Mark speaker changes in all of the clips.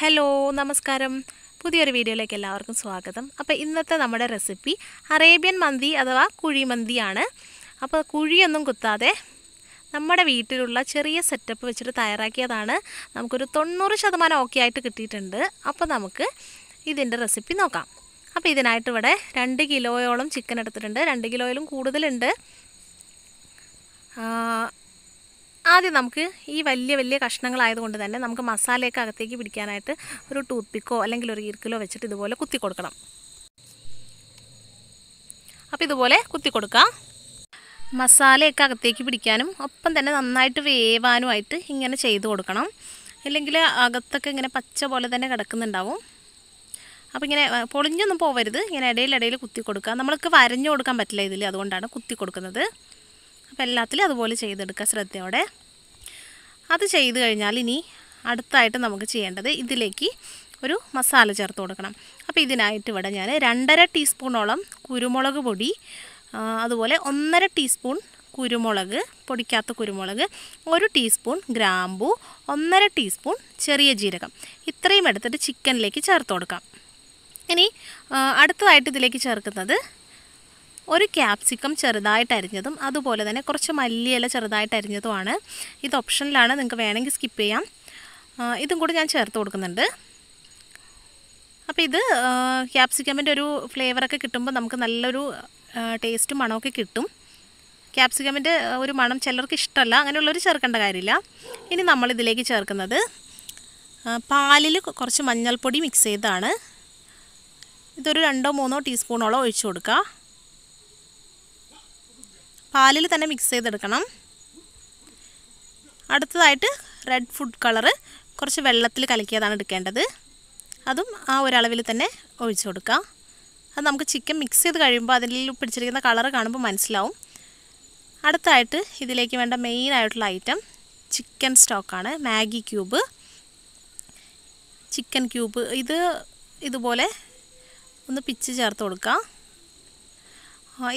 Speaker 1: hello നമസ്കാരം പുതിയൊരു വീഡിയോയിലേക്ക് എല്ലാവർക്കും സ്വാഗതം അപ്പോൾ ഇന്നത്തെ നമ്മുടെ റെസിപ്പി അറേബ്യൻ മന്തി അഥവാ കുഴിമന്തിയാണ് അപ്പോൾ കുഴിയൊന്നും കുത്താതെ നമ്മുടെ വീട്ടിലുള്ള ചെറിയ സെറ്റപ്പ് വെച്ചിട്ട് തയ്യാറാക്കിയതാണ് നമുക്കൊരു തൊണ്ണൂറ് ശതമാനം ഓക്കെ ആയിട്ട് കിട്ടിയിട്ടുണ്ട് അപ്പോൾ നമുക്ക് ഇതിൻ്റെ റെസിപ്പി നോക്കാം അപ്പോൾ ഇതിനായിട്ട് ഇവിടെ രണ്ട് കിലോയോളം ചിക്കൻ എടുത്തിട്ടുണ്ട് രണ്ട് കിലോയിലും കൂടുതലുണ്ട് ആദ്യം നമുക്ക് ഈ വലിയ വലിയ കഷ്ണങ്ങളായതുകൊണ്ട് തന്നെ നമുക്ക് മസാലയൊക്കെ അകത്തേക്ക് പിടിക്കാനായിട്ട് ഒരു ടൂത്ത് പിക്കോ അല്ലെങ്കിൽ ഒരു ഈർക്കിലോ വെച്ചിട്ട് ഇതുപോലെ കുത്തി കൊടുക്കണം അപ്പോൾ ഇതുപോലെ കുത്തി കൊടുക്കാം മസാലയൊക്കെ അകത്തേക്ക് പിടിക്കാനും ഒപ്പം തന്നെ നന്നായിട്ട് വേവാനുമായിട്ട് ഇങ്ങനെ ചെയ്ത് കൊടുക്കണം അല്ലെങ്കിൽ അകത്തൊക്കെ ഇങ്ങനെ പച്ച പോലെ തന്നെ കിടക്കുന്നുണ്ടാവും അപ്പോൾ ഇങ്ങനെ പൊളിഞ്ഞൊന്നും പോവരുത് ഇങ്ങനെ ഇടയിലിടയിൽ കുത്തി കൊടുക്കുക നമ്മൾക്ക് വരഞ്ഞു കൊടുക്കാൻ പറ്റില്ല ഇതിൽ അതുകൊണ്ടാണ് കുത്തി കൊടുക്കുന്നത് അപ്പോൾ എല്ലാത്തിലും അതുപോലെ ചെയ്തെടുക്കുക ശ്രദ്ധയോടെ അത് ചെയ്ത് കഴിഞ്ഞാൽ ഇനി അടുത്തായിട്ട് നമുക്ക് ചെയ്യേണ്ടത് ഇതിലേക്ക് ഒരു മസാല ചേർത്ത് കൊടുക്കണം അപ്പോൾ ഇതിനായിട്ട് ഇവിടെ ഞാൻ രണ്ടര ടീസ്പൂണോളം കുരുമുളക് പൊടി അതുപോലെ ഒന്നര ടീസ്പൂൺ കുരുമുളക് പൊടിക്കാത്ത കുരുമുളക് ഒരു ടീസ്പൂൺ ഗ്രാമ്പു ഒന്നര ടീസ്പൂൺ ചെറിയ ജീരകം ഇത്രയും എടുത്തിട്ട് ചിക്കനിലേക്ക് ചേർത്ത് കൊടുക്കാം ഇനി അടുത്തതായിട്ട് ഇതിലേക്ക് ചേർക്കുന്നത് ഒരു ക്യാപ്സിക്കം ചെറുതായിട്ട് അരിഞ്ഞതും അതുപോലെ തന്നെ കുറച്ച് മല്ലിയില ചെറുതായിട്ട് അരിഞ്ഞതുമാണ് ഇത് ഓപ്ഷനിലാണ് നിങ്ങൾക്ക് വേണമെങ്കിൽ സ്കിപ്പ് ചെയ്യാം ഇതും കൂടെ ഞാൻ ചേർത്ത് കൊടുക്കുന്നുണ്ട് അപ്പോൾ ഇത് ക്യാപ്സിക്കമിൻ്റെ ഒരു ഫ്ലേവറൊക്കെ കിട്ടുമ്പോൾ നമുക്ക് നല്ലൊരു ടേസ്റ്റും മണമൊക്കെ കിട്ടും ക്യാപ്സിക്കമിൻ്റെ ഒരു മണം ചിലർക്ക് ഇഷ്ടമല്ല അങ്ങനെയുള്ളവർ ചേർക്കേണ്ട കാര്യമില്ല ഇനി നമ്മളിതിലേക്ക് ചേർക്കുന്നത് പാലിൽ കുറച്ച് മഞ്ഞൾപ്പൊടി മിക്സ് ചെയ്താണ് ഇതൊരു രണ്ടോ മൂന്നോ ടീസ്പൂണോളം ഒഴിച്ചു കൊടുക്കുക പാലിൽ തന്നെ മിക്സ് ചെയ്തെടുക്കണം അടുത്തതായിട്ട് റെഡ് ഫുഡ് കളറ് കുറച്ച് വെള്ളത്തിൽ കലക്കിയതാണ് എടുക്കേണ്ടത് അതും ആ ഒരളവിൽ തന്നെ ഒഴിച്ചു കൊടുക്കുക അത് നമുക്ക് ചിക്കൻ മിക്സ് ചെയ്ത് കഴിയുമ്പോൾ അതിൽ പിടിച്ചിരിക്കുന്ന കളറ് കാണുമ്പോൾ മനസ്സിലാവും അടുത്തായിട്ട് ഇതിലേക്ക് വേണ്ട മെയിൻ ആയിട്ടുള്ള ഐറ്റം ചിക്കൻ സ്റ്റോക്കാണ് മാഗി ക്യൂബ് ചിക്കൻ ക്യൂബ് ഇത് ഇതുപോലെ ഒന്ന് പിച്ച് ചേർത്ത് കൊടുക്കുക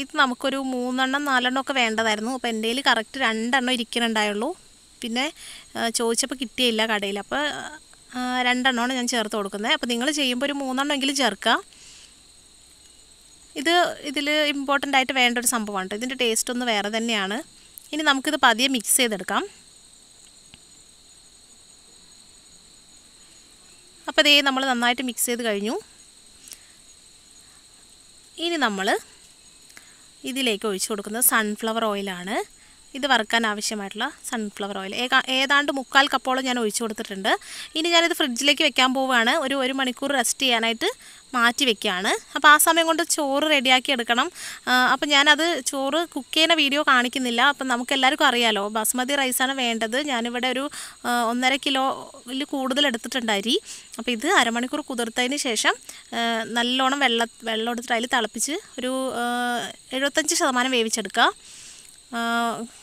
Speaker 1: ഇത് നമുക്കൊരു മൂന്നെണ്ണം നാലെണ്ണം ഒക്കെ വേണ്ടതായിരുന്നു അപ്പോൾ എൻ്റെ കയ്യിൽ കറക്റ്റ് രണ്ടെണ്ണം ഇരിക്കുന്നുണ്ടായുള്ളൂ പിന്നെ ചോദിച്ചപ്പോൾ കിട്ടിയില്ല കടയിൽ അപ്പോൾ രണ്ടെണ്ണമാണ് ഞാൻ ചേർത്ത് കൊടുക്കുന്നത് അപ്പോൾ നിങ്ങൾ ചെയ്യുമ്പോൾ ഒരു മൂന്നെണ്ണം എങ്കിലും ചേർക്കുക ഇത് ഇതിൽ ഇമ്പോർട്ടൻ്റ് ആയിട്ട് വേണ്ട ഒരു സംഭവമാണ് ഇതിൻ്റെ ടേസ്റ്റ് ഒന്ന് വേറെ തന്നെയാണ് ഇനി നമുക്കിത് പതിയെ മിക്സ് ചെയ്തെടുക്കാം അപ്പോൾ ഇതേ നമ്മൾ നന്നായിട്ട് മിക്സ് ചെയ്ത് കഴിഞ്ഞു ഇനി നമ്മൾ ഇതിലേക്ക് ഒഴിച്ചു കൊടുക്കുന്നത് സൺഫ്ലവർ ഓയിലാണ് ഇത് വറുക്കാൻ ആവശ്യമായിട്ടുള്ള സൺഫ്ലവർ ഓയിൽ ഏതാണ്ട് മുക്കാൽ കപ്പോളം ഞാൻ ഒഴിച്ചു കൊടുത്തിട്ടുണ്ട് ഇനി ഞാനിത് ഫ്രിഡ്ജിലേക്ക് വെക്കാൻ പോവുകയാണ് ഒരു ഒരു മണിക്കൂർ റെസ്റ്റ് ചെയ്യാനായിട്ട് മാറ്റി വെക്കുകയാണ് അപ്പോൾ ആ സമയം കൊണ്ട് ചോറ് റെഡിയാക്കി എടുക്കണം അപ്പോൾ ഞാനത് ചോറ് കുക്ക് ചെയ്യുന്ന വീഡിയോ കാണിക്കുന്നില്ല അപ്പം നമുക്ക് എല്ലാവർക്കും അറിയാലോ ബസ്മതി റൈസാണ് വേണ്ടത് ഞാനിവിടെ ഒരു ഒന്നര കിലോയിൽ കൂടുതൽ എടുത്തിട്ടുണ്ട് അരി അപ്പോൾ ഇത് അരമണിക്കൂർ കുതിർത്തതിന് ശേഷം നല്ലോണം വെള്ളം വെള്ളം എടുത്തിട്ട് അതിൽ തിളപ്പിച്ച് ഒരു എഴുപത്തഞ്ച് ശതമാനം വേവിച്ചെടുക്കുക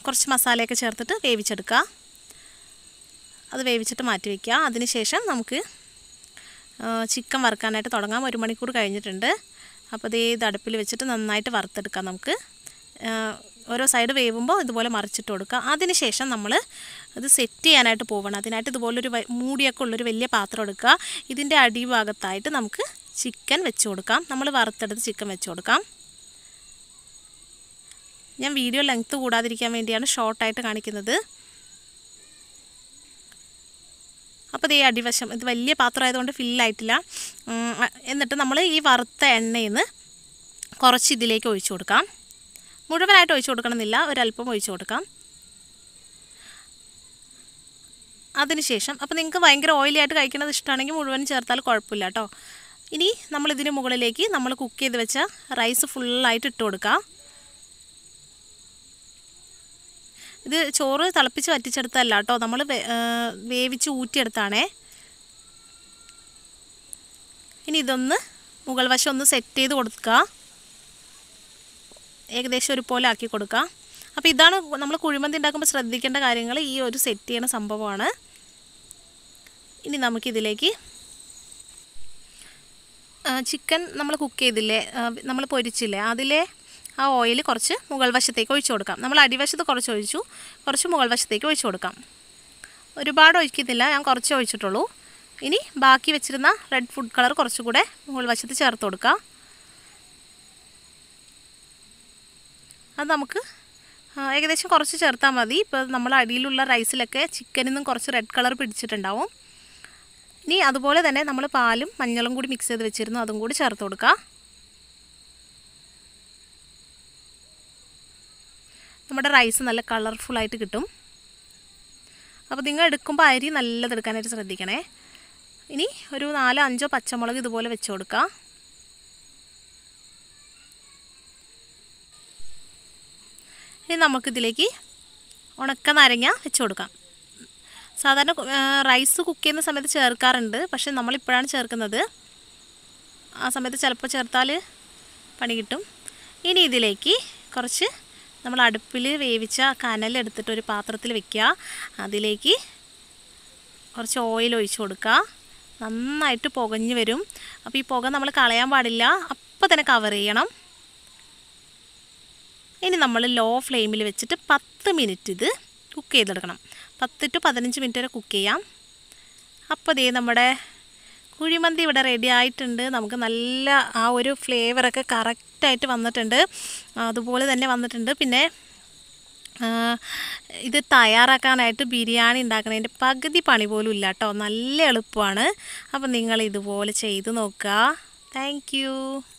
Speaker 1: കുറച്ച് മസാലയൊക്കെ ചേർത്തിട്ട് വേവിച്ചെടുക്കുക അത് വേവിച്ചിട്ട് മാറ്റി വയ്ക്കുക അതിനുശേഷം നമുക്ക് ചിക്കൻ വറുക്കാനായിട്ട് തുടങ്ങാം ഒരു മണിക്കൂർ കഴിഞ്ഞിട്ടുണ്ട് അപ്പോൾ ഇത് ഇത് അടുപ്പിൽ വെച്ചിട്ട് നന്നായിട്ട് വറുത്തെടുക്കാം നമുക്ക് ഓരോ സൈഡ് വേവുമ്പോൾ ഇതുപോലെ മറിച്ചിട്ട് കൊടുക്കുക അതിനുശേഷം നമ്മൾ ഇത് സെറ്റ് ചെയ്യാനായിട്ട് പോകണം അതിനായിട്ട് ഇതുപോലൊരു മൂടിയൊക്കെ ഉള്ളൊരു വലിയ പാത്രം എടുക്കുക ഇതിൻ്റെ അടിഭാഗത്തായിട്ട് നമുക്ക് ചിക്കൻ വെച്ച് കൊടുക്കാം നമ്മൾ വറുത്തെടുത്ത് ചിക്കൻ വെച്ച് കൊടുക്കാം ഞാൻ വീഡിയോ ലെങ്ത്ത് കൂടാതിരിക്കാൻ വേണ്ടിയാണ് ഷോർട്ടായിട്ട് കാണിക്കുന്നത് അപ്പോൾ ഈ അടിവശം ഇത് വലിയ പാത്രം ആയതുകൊണ്ട് ഫില്ലായിട്ടില്ല എന്നിട്ട് നമ്മൾ ഈ വറുത്ത എണ്ണയിൽ നിന്ന് കുറച്ച് ഇതിലേക്ക് ഒഴിച്ചു കൊടുക്കാം മുഴുവനായിട്ട് ഒഴിച്ചു കൊടുക്കണമെന്നില്ല ഒരല്പം ഒഴിച്ചു കൊടുക്കാം അതിനുശേഷം അപ്പോൾ നിങ്ങൾക്ക് ഭയങ്കര ഓയിലി ആയിട്ട് കഴിക്കുന്നത് ഇഷ്ടമാണെങ്കിൽ മുഴുവൻ ചേർത്താൽ കുഴപ്പമില്ല കേട്ടോ ഇനി നമ്മളിതിന് മുകളിലേക്ക് നമ്മൾ കുക്ക് ചെയ്ത് വെച്ച റൈസ് ഫുള്ളായിട്ട് ഇട്ട് കൊടുക്കാം ഇത് ചോറ് തിളപ്പിച്ച് വറ്റിച്ചെടുത്തല്ല കേട്ടോ നമ്മൾ വേവിച്ച് ഊറ്റിയെടുത്താണേ ഇനി ഇതൊന്ന് മുകൾ വശം ഒന്ന് സെറ്റ് ചെയ്ത് കൊടുക്കുക ഏകദേശം ഒരുപോലെ ആക്കി കൊടുക്കുക അപ്പോൾ ഇതാണ് നമ്മൾ കുഴിമന്തി ഉണ്ടാക്കുമ്പോൾ ശ്രദ്ധിക്കേണ്ട കാര്യങ്ങൾ ഈ ഒരു സെറ്റ് ചെയ്യണ സംഭവമാണ് ഇനി നമുക്കിതിലേക്ക് ചിക്കൻ നമ്മൾ കുക്ക് ചെയ്തില്ലേ നമ്മൾ പൊരിച്ചില്ലേ അതിലെ ആ ഓയിൽ കുറച്ച് മുകൾ വശത്തേക്ക് ഒഴിച്ചു കൊടുക്കാം നമ്മൾ അടിവശത്ത് കുറച്ച് ഒഴിച്ചു കുറച്ച് മുകൾ വശത്തേക്ക് ഒഴിച്ചു കൊടുക്കാം ഒരുപാട് ഒഴിക്കുന്നില്ല ഞാൻ കുറച്ച് ഒഴിച്ചിട്ടുള്ളൂ ഇനി ബാക്കി വെച്ചിരുന്ന റെഡ് ഫുഡ് കളർ കുറച്ചുകൂടെ മുകൾ വശത്ത് ചേർത്ത് കൊടുക്കാം അത് നമുക്ക് ഏകദേശം കുറച്ച് ചേർത്താൽ മതി ഇപ്പോൾ നമ്മൾ അടിയിലുള്ള റൈസിലൊക്കെ ചിക്കനിൽ നിന്നും കുറച്ച് റെഡ് കളർ പിടിച്ചിട്ടുണ്ടാവും ഇനി അതുപോലെ തന്നെ നമ്മൾ പാലും മഞ്ഞളും കൂടി മിക്സ് ചെയ്ത് വെച്ചിരുന്നു അതും കൂടി ചേർത്ത് കൊടുക്കാം നമ്മുടെ റൈസ് നല്ല കളർഫുള്ളായിട്ട് കിട്ടും അപ്പോൾ നിങ്ങൾ എടുക്കുമ്പോൾ അരി നല്ലത് എടുക്കാനായിട്ട് ശ്രദ്ധിക്കണേ ഇനി ഒരു നാലോ അഞ്ചോ പച്ചമുളക് ഇതുപോലെ വെച്ച് കൊടുക്കുക ഇനി നമുക്കിതിലേക്ക് ഉണക്ക നാരങ്ങ വെച്ച് കൊടുക്കാം സാധാരണ റൈസ് കുക്ക് ചെയ്യുന്ന സമയത്ത് ചേർക്കാറുണ്ട് പക്ഷേ നമ്മളിപ്പോഴാണ് ചേർക്കുന്നത് ആ സമയത്ത് ചിലപ്പോൾ ചേർത്താൽ പണി കിട്ടും ഇനി ഇതിലേക്ക് കുറച്ച് നമ്മൾ അടുപ്പിൽ വേവിച്ച കനലെടുത്തിട്ട് ഒരു പാത്രത്തിൽ വെക്കുക അതിലേക്ക് കുറച്ച് ഓയിൽ ഒഴിച്ച് കൊടുക്കുക നന്നായിട്ട് പുകഞ്ഞ് വരും അപ്പോൾ ഈ പുക നമ്മൾ കളയാൻ പാടില്ല അപ്പോൾ തന്നെ കവർ ചെയ്യണം ഇനി നമ്മൾ ലോ ഫ്ലെയിമിൽ വെച്ചിട്ട് പത്ത് മിനിറ്റ് ഇത് കുക്ക് ചെയ്തെടുക്കണം പത്ത് ടു പതിനഞ്ച് മിനിറ്റ് വരെ കുക്ക് ചെയ്യാം അപ്പോൾ ഇതേ നമ്മുടെ കുഴിമന്തി ഇവിടെ റെഡി ആയിട്ടുണ്ട് നമുക്ക് നല്ല ആ ഒരു ഫ്ലേവറൊക്കെ കറക്റ്റായിട്ട് വന്നിട്ടുണ്ട് അതുപോലെ തന്നെ വന്നിട്ടുണ്ട് പിന്നെ ഇത് തയ്യാറാക്കാനായിട്ട് ബിരിയാണി ഉണ്ടാക്കുന്നതിൻ്റെ പകുതി പണി പോലും ഇല്ല കേട്ടോ നല്ല എളുപ്പമാണ് അപ്പം നിങ്ങൾ ഇതുപോലെ ചെയ്ത് നോക്കുക താങ്ക്